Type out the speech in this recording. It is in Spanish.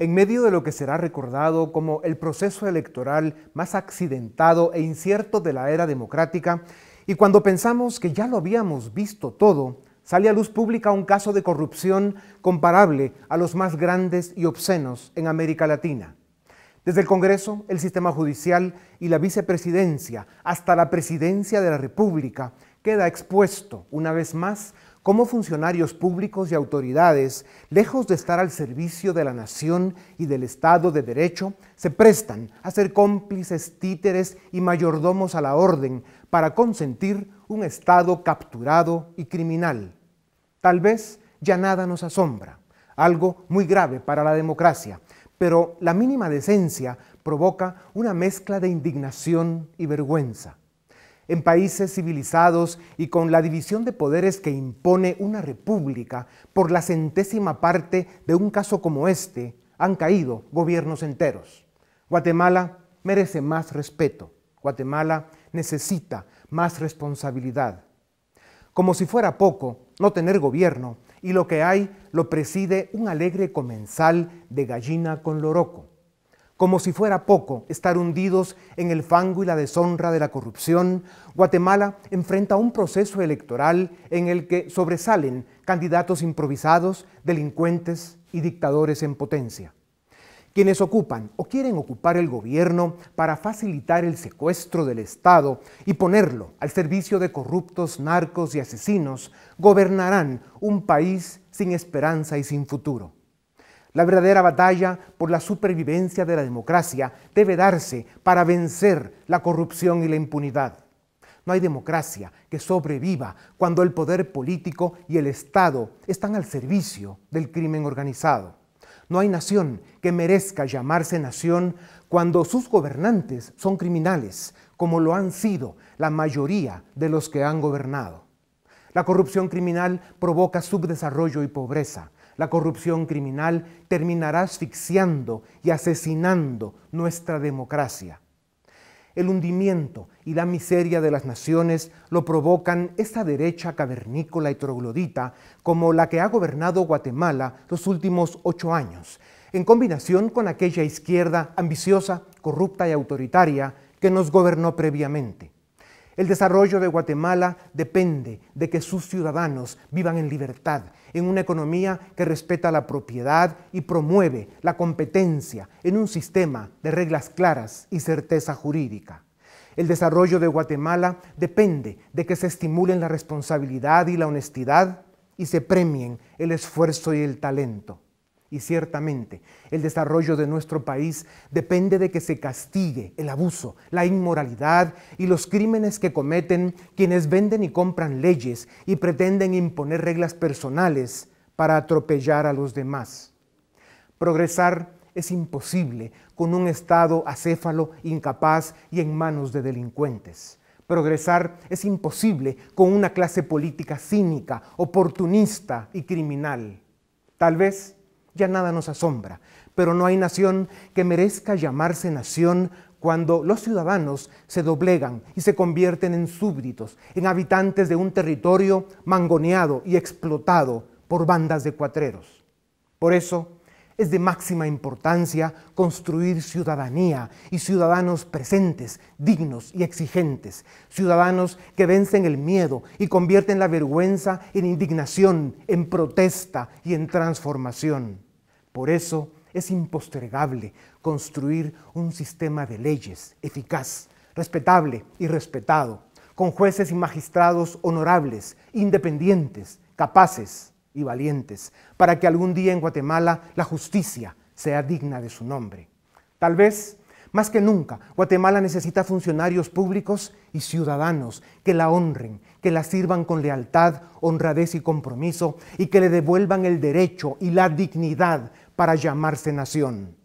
En medio de lo que será recordado como el proceso electoral más accidentado e incierto de la era democrática, y cuando pensamos que ya lo habíamos visto todo, sale a luz pública un caso de corrupción comparable a los más grandes y obscenos en América Latina. Desde el Congreso, el sistema judicial y la vicepresidencia hasta la presidencia de la República queda expuesto una vez más cómo funcionarios públicos y autoridades, lejos de estar al servicio de la nación y del Estado de Derecho, se prestan a ser cómplices, títeres y mayordomos a la orden para consentir un Estado capturado y criminal. Tal vez ya nada nos asombra, algo muy grave para la democracia, pero la mínima decencia provoca una mezcla de indignación y vergüenza. En países civilizados y con la división de poderes que impone una república por la centésima parte de un caso como este, han caído gobiernos enteros. Guatemala merece más respeto. Guatemala necesita más responsabilidad. Como si fuera poco, no tener gobierno y lo que hay lo preside un alegre comensal de gallina con loroco. Como si fuera poco estar hundidos en el fango y la deshonra de la corrupción, Guatemala enfrenta un proceso electoral en el que sobresalen candidatos improvisados, delincuentes y dictadores en potencia. Quienes ocupan o quieren ocupar el gobierno para facilitar el secuestro del Estado y ponerlo al servicio de corruptos, narcos y asesinos, gobernarán un país sin esperanza y sin futuro. La verdadera batalla por la supervivencia de la democracia debe darse para vencer la corrupción y la impunidad. No hay democracia que sobreviva cuando el poder político y el Estado están al servicio del crimen organizado. No hay nación que merezca llamarse nación cuando sus gobernantes son criminales, como lo han sido la mayoría de los que han gobernado. La corrupción criminal provoca subdesarrollo y pobreza, la corrupción criminal terminará asfixiando y asesinando nuestra democracia. El hundimiento y la miseria de las naciones lo provocan esta derecha cavernícola y troglodita como la que ha gobernado Guatemala los últimos ocho años, en combinación con aquella izquierda ambiciosa, corrupta y autoritaria que nos gobernó previamente. El desarrollo de Guatemala depende de que sus ciudadanos vivan en libertad, en una economía que respeta la propiedad y promueve la competencia en un sistema de reglas claras y certeza jurídica. El desarrollo de Guatemala depende de que se estimulen la responsabilidad y la honestidad y se premien el esfuerzo y el talento. Y ciertamente el desarrollo de nuestro país depende de que se castigue el abuso, la inmoralidad y los crímenes que cometen quienes venden y compran leyes y pretenden imponer reglas personales para atropellar a los demás. Progresar es imposible con un Estado acéfalo, incapaz y en manos de delincuentes. Progresar es imposible con una clase política cínica, oportunista y criminal. Tal vez ya nada nos asombra, pero no hay nación que merezca llamarse nación cuando los ciudadanos se doblegan y se convierten en súbditos, en habitantes de un territorio mangoneado y explotado por bandas de cuatreros. Por eso es de máxima importancia construir ciudadanía y ciudadanos presentes, dignos y exigentes, ciudadanos que vencen el miedo y convierten la vergüenza en indignación, en protesta y en transformación. Por eso es impostergable construir un sistema de leyes eficaz, respetable y respetado, con jueces y magistrados honorables, independientes, capaces y valientes, para que algún día en Guatemala la justicia sea digna de su nombre. Tal vez más que nunca, Guatemala necesita funcionarios públicos y ciudadanos que la honren, que la sirvan con lealtad, honradez y compromiso y que le devuelvan el derecho y la dignidad para llamarse nación.